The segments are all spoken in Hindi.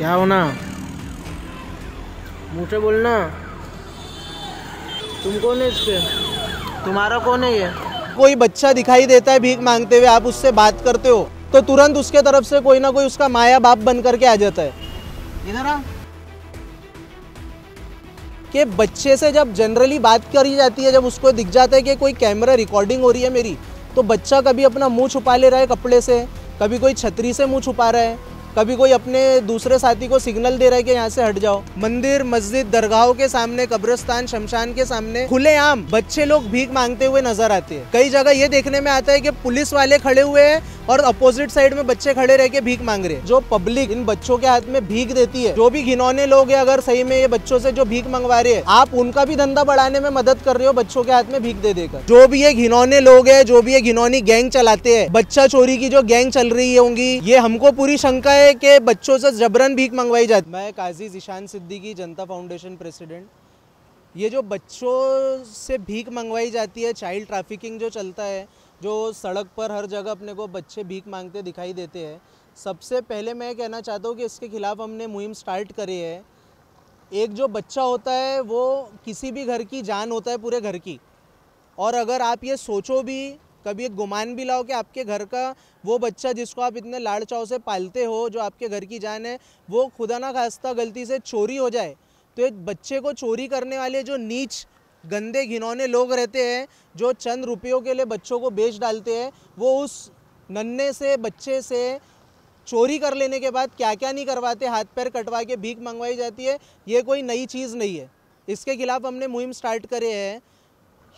क्या होना मुझे बोलना तुम कौन है इसके तुम्हारा कौन है ये कोई बच्चा दिखाई देता है भीख मांगते हुए आप उससे बात करते हो तो तुरंत उसके तरफ से कोई ना कोई उसका माया बाप बन करके आ जाता है इधर आ के बच्चे से जब जनरली बात करी जाती है जब उसको दिख जाता है कि कोई कैमरा रिकॉर्डिंग हो रही है मेरी तो बच्चा कभी अपना मुंह छुपा ले रहा है कपड़े से कभी कोई छतरी से मुंह छुपा रहा है कभी कोई अपने दूसरे साथी को सिग्नल दे रहा है कि यहाँ से हट जाओ मंदिर मस्जिद दरगाहों के सामने कब्रिस्तान शमशान के सामने खुलेआम बच्चे लोग भीख मांगते हुए नजर आते हैं कई जगह ये देखने में आता है कि पुलिस वाले खड़े हुए हैं और अपोजिट साइड में बच्चे खड़े रह के भीख मांग रहे हैं जो पब्लिक इन बच्चों के हाथ में भीख देती है जो भी घिनौने लोग हैं अगर सही में ये बच्चों से जो भीख मंगवा रहे हैं आप उनका भी धंधा बढ़ाने में मदद कर रहे हो बच्चों के हाथ में भीख दे देकर जो भी ये घिनौने लोग हैं जो भी ये घिनौनी गैंग चलाते हैं बच्चा चोरी की जो गैंग चल रही होंगी ये हमको पूरी शंका है है कि बच्चों से जबरन भीख मंगवाई जाती मैं काजी जिशान सिद्दीकी जनता फाउंडेशन प्रेसिडेंट ये जो बच्चों से भीख मंगवाई जाती है चाइल्ड ट्रैफिकिंग जो चलता है जो सड़क पर हर जगह अपने को बच्चे भीख मांगते दिखाई देते हैं सबसे पहले मैं कहना चाहता हूँ कि इसके खिलाफ हमने मुहिम स्टार्ट करी है एक जो बच्चा होता है वो किसी भी घर की जान होता है पूरे घर की और अगर आप ये सोचो भी कभी एक गुमान भी लाओ कि आपके घर का वो बच्चा जिसको आप इतने लाड़ चाव से पालते हो जो आपके घर की जान है वो खुदा ना खास्ता गलती से चोरी हो जाए तो एक बच्चे को चोरी करने वाले जो नीच गंदे घिनौने लोग रहते हैं जो चंद रुपयों के लिए बच्चों को बेच डालते हैं वो उस नन्हे से बच्चे से चोरी कर लेने के बाद क्या क्या नहीं करवाते हाथ पैर कटवा के भीख मंगवाई जाती है ये कोई नई चीज़ नहीं है इसके खिलाफ हमने मुहिम स्टार्ट करे है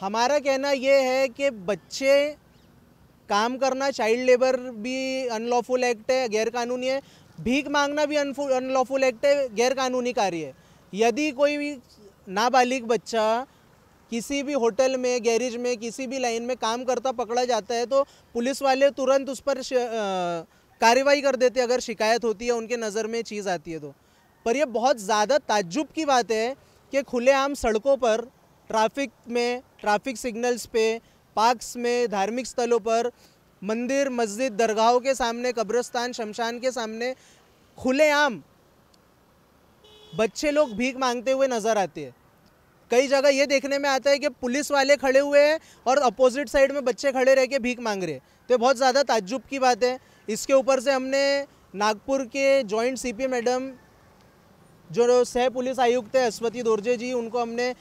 हमारा कहना ये है कि बच्चे काम करना चाइल्ड लेबर भी अनलॉफुल एक्ट है गैर कानूनी है भीख मांगना भी अनलॉफुल एक्ट है गैर कानूनी कार्य है यदि कोई भी नाबालिग बच्चा किसी भी होटल में गैरेज में किसी भी लाइन में काम करता पकड़ा जाता है तो पुलिस वाले तुरंत उस पर कार्रवाई कर देते अगर शिकायत होती है उनके नज़र में चीज़ आती है तो पर यह बहुत ज़्यादा ताज्जुब की बात है कि खुलेआम सड़कों पर ट्रैफिक में ट्रैफिक सिग्नल्स पे पार्क्स में धार्मिक स्थलों पर मंदिर मस्जिद दरगाहों के सामने कब्रस्तान शमशान के सामने खुलेआम बच्चे लोग भीख मांगते हुए नज़र आते हैं कई जगह ये देखने में आता है कि पुलिस वाले खड़े हुए हैं और अपोजिट साइड में बच्चे खड़े रह के भीख मांग रहे हैं तो बहुत ज़्यादा ताज्जुब की बात है इसके ऊपर से हमने नागपुर के जॉइंट सीपी मैडम जो सह पुलिस आयुक्त है अस्वती दोरजे जी उनको हमने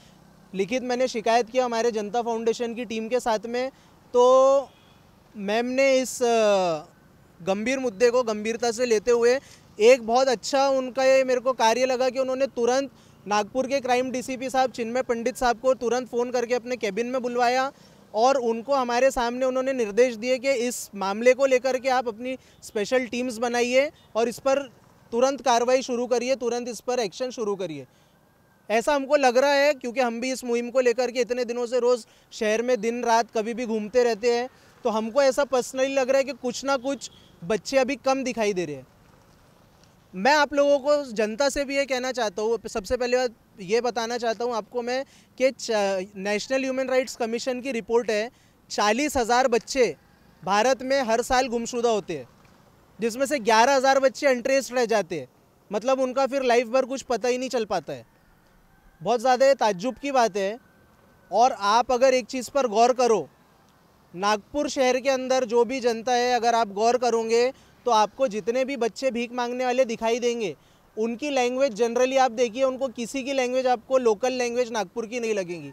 लिखित मैंने शिकायत किया हमारे जनता फाउंडेशन की टीम के साथ में तो मैम ने इस गंभीर मुद्दे को गंभीरता से लेते हुए एक बहुत अच्छा उनका ये मेरे को कार्य लगा कि उन्होंने तुरंत नागपुर के क्राइम डीसीपी साहब चिन्मय पंडित साहब को तुरंत फ़ोन करके अपने कैबिन में बुलवाया और उनको हमारे सामने उन्होंने निर्देश दिए कि इस मामले को लेकर के आप अपनी स्पेशल टीम्स बनाइए और इस पर तुरंत कार्रवाई शुरू करिए तुरंत इस पर एक्शन शुरू करिए ऐसा हमको लग रहा है क्योंकि हम भी इस मुहिम को लेकर के इतने दिनों से रोज़ शहर में दिन रात कभी भी घूमते रहते हैं तो हमको ऐसा पर्सनली लग रहा है कि कुछ ना कुछ बच्चे अभी कम दिखाई दे रहे हैं मैं आप लोगों को जनता से भी ये कहना चाहता हूँ सबसे पहले बात ये बताना चाहता हूँ आपको मैं कि नेशनल ह्यूमन राइट्स कमीशन की रिपोर्ट है चालीस हज़ार बच्चे भारत में हर साल गुमशुदा होते हैं जिसमें से ग्यारह हज़ार बच्चे अनट्रेस्ड रह जाते हैं मतलब उनका फिर लाइफ भर कुछ पता ही नहीं चल पाता है बहुत ज़्यादा ताज्जुब की बात है और आप अगर एक चीज़ पर गौर करो नागपुर शहर के अंदर जो भी जनता है अगर आप गौर करोगे तो आपको जितने भी बच्चे भीख मांगने वाले दिखाई देंगे उनकी लैंग्वेज जनरली आप देखिए उनको किसी की लैंग्वेज आपको लोकल लैंग्वेज नागपुर की नहीं लगेगी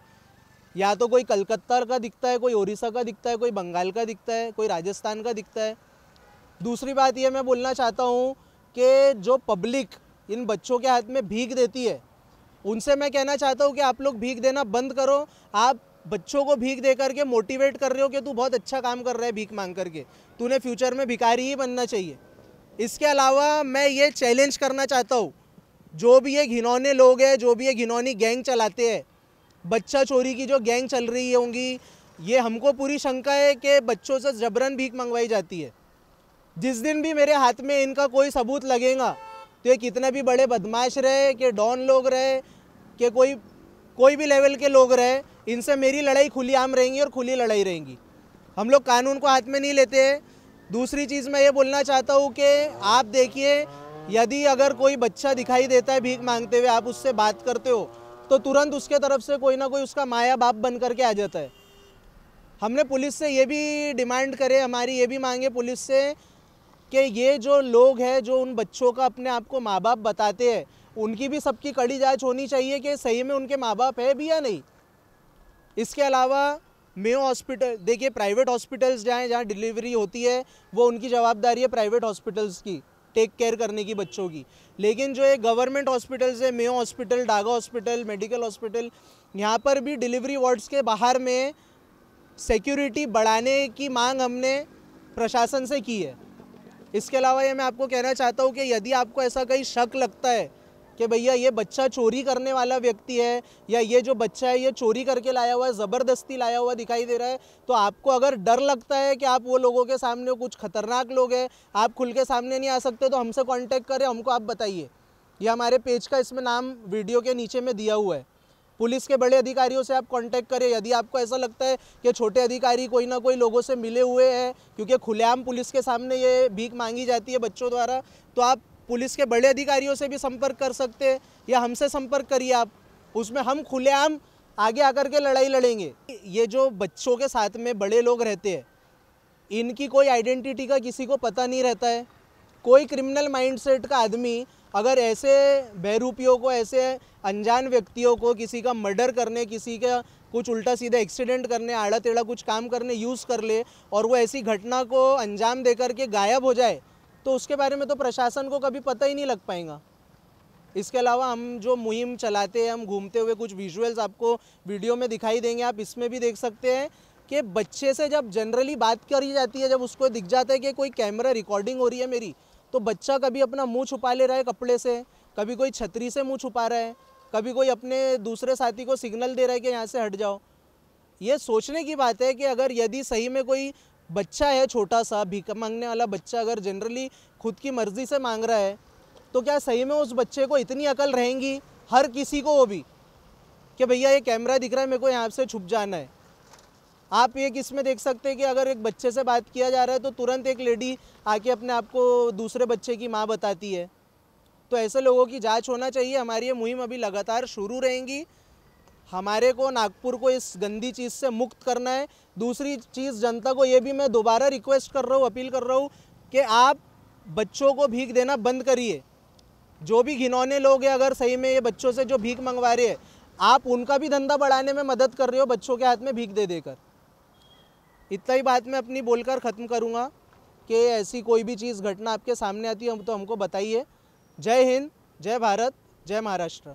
या तो कोई कलकत्ता का दिखता है कोई ओडिशा का दिखता है कोई बंगाल का दिखता है कोई राजस्थान का दिखता है दूसरी बात यह मैं बोलना चाहता हूँ कि जो पब्लिक इन बच्चों के हाथ में भीख देती है उनसे मैं कहना चाहता हूँ कि आप लोग भीख देना बंद करो आप बच्चों को भीख दे करके मोटिवेट कर रहे हो कि तू बहुत अच्छा काम कर रहा है भीख मांग करके तूने फ्यूचर में भिखारी ही बनना चाहिए इसके अलावा मैं ये चैलेंज करना चाहता हूँ जो भी ये घिनौने लोग हैं जो भी ये घिनौनी गैंग चलाते हैं बच्चा चोरी की जो गैंग चल रही होंगी ये हमको पूरी शंका है कि बच्चों से जबरन भीख मंगवाई जाती है जिस दिन भी मेरे हाथ में इनका कोई सबूत लगेगा तो ये कितने भी बड़े बदमाश रहे कि डॉन लोग रहे कि कोई कोई भी लेवल के लोग रहे इनसे मेरी लड़ाई खुली आम रहेंगी और खुली लड़ाई रहेंगी हम लोग कानून को हाथ में नहीं लेते हैं दूसरी चीज़ मैं ये बोलना चाहता हूँ कि आप देखिए यदि अगर कोई बच्चा दिखाई देता है भीख मांगते हुए आप उससे बात करते हो तो तुरंत उसके तरफ से कोई ना कोई उसका माया बाप बन करके आ जाता है हमने पुलिस से ये भी डिमांड करे हमारी ये भी मांगे पुलिस से कि ये जो लोग हैं जो उन बच्चों का अपने आप को माँ बाप बताते हैं उनकी भी सबकी कड़ी जांच होनी चाहिए कि सही में उनके माँ बाप है भी या नहीं इसके अलावा मेयो हॉस्पिटल देखिए प्राइवेट हॉस्पिटल्स जहाँ जहाँ डिलीवरी होती है वो उनकी जवाबदारी है प्राइवेट हॉस्पिटल्स की टेक केयर करने की बच्चों की लेकिन जो ये गवर्नमेंट हॉस्पिटल्स है Mayo hospital Daga hospital medical hospital यहाँ पर भी डिलीवरी वार्ड्स के बाहर में सिक्योरिटी बढ़ाने की मांग हमने प्रशासन से की है इसके अलावा ये मैं आपको कहना चाहता हूँ कि यदि आपको ऐसा कहीं शक लगता है कि भैया ये बच्चा चोरी करने वाला व्यक्ति है या ये जो बच्चा है ये चोरी करके लाया हुआ है ज़बरदस्ती लाया हुआ दिखाई दे रहा है तो आपको अगर डर लगता है कि आप वो लोगों के सामने कुछ खतरनाक लोग हैं आप खुल के सामने नहीं आ सकते तो हमसे कॉन्टैक्ट करें हमको आप बताइए ये हमारे पेज का इसमें नाम वीडियो के नीचे में दिया हुआ है पुलिस के बड़े अधिकारियों से आप कांटेक्ट करें यदि आपको ऐसा लगता है कि छोटे अधिकारी कोई ना कोई लोगों से मिले हुए हैं क्योंकि खुलेआम पुलिस के सामने ये भीख मांगी जाती है बच्चों द्वारा तो आप पुलिस के बड़े अधिकारियों से भी संपर्क कर सकते हैं या हमसे संपर्क करिए आप उसमें हम खुलेआम आगे आकर के लड़ाई लड़ेंगे ये जो बच्चों के साथ में बड़े लोग रहते हैं इनकी कोई आइडेंटिटी का किसी को पता नहीं रहता है कोई क्रिमिनल माइंडसेट का आदमी अगर ऐसे बहरूपियों को ऐसे अनजान व्यक्तियों को किसी का मर्डर करने किसी का कुछ उल्टा सीधा एक्सीडेंट करने आड़ा टेढ़ा कुछ काम करने यूज़ कर ले और वो ऐसी घटना को अंजाम दे करके गायब हो जाए तो उसके बारे में तो प्रशासन को कभी पता ही नहीं लग पाएगा इसके अलावा हम जो मुहिम चलाते हैं हम घूमते हुए कुछ विजुअल्स आपको वीडियो में दिखाई देंगे आप इसमें भी देख सकते हैं कि बच्चे से जब जनरली बात करी जाती है जब उसको दिख जाता है कि कोई कैमरा रिकॉर्डिंग हो रही है मेरी तो बच्चा कभी अपना मुंह छुपा ले रहा है कपड़े से कभी कोई छतरी से मुंह छुपा रहा है कभी कोई अपने दूसरे साथी को सिग्नल दे रहा है कि यहाँ से हट जाओ ये सोचने की बात है कि अगर यदि सही में कोई बच्चा है छोटा सा भीखा मांगने वाला बच्चा अगर जनरली खुद की मर्ज़ी से मांग रहा है तो क्या सही में उस बच्चे को इतनी अकल रहेंगी हर किसी को वो भी कि भैया ये कैमरा दिख रहा है मेरे को यहाँ से छुप जाना है आप एक इसमें देख सकते हैं कि अगर एक बच्चे से बात किया जा रहा है तो तुरंत एक लेडी आके अपने आप को दूसरे बच्चे की माँ बताती है तो ऐसे लोगों की जांच होना चाहिए हमारी ये मुहिम अभी लगातार शुरू रहेंगी हमारे को नागपुर को इस गंदी चीज़ से मुक्त करना है दूसरी चीज़ जनता को ये भी मैं दोबारा रिक्वेस्ट कर रहा हूँ अपील कर रहा हूँ कि आप बच्चों को भीख देना बंद करिए जो भी घिनौने लोग हैं अगर सही में ये बच्चों से जो भीख मंगवा रहे हैं आप उनका भी धंधा बढ़ाने में मदद कर रहे हो बच्चों के हाथ में भीख दे देकर इतना ही बात मैं अपनी बोलकर ख़त्म करूँगा कि ऐसी कोई भी चीज़ घटना आपके सामने आती है हम तो हमको बताइए जय हिंद जय भारत जय महाराष्ट्र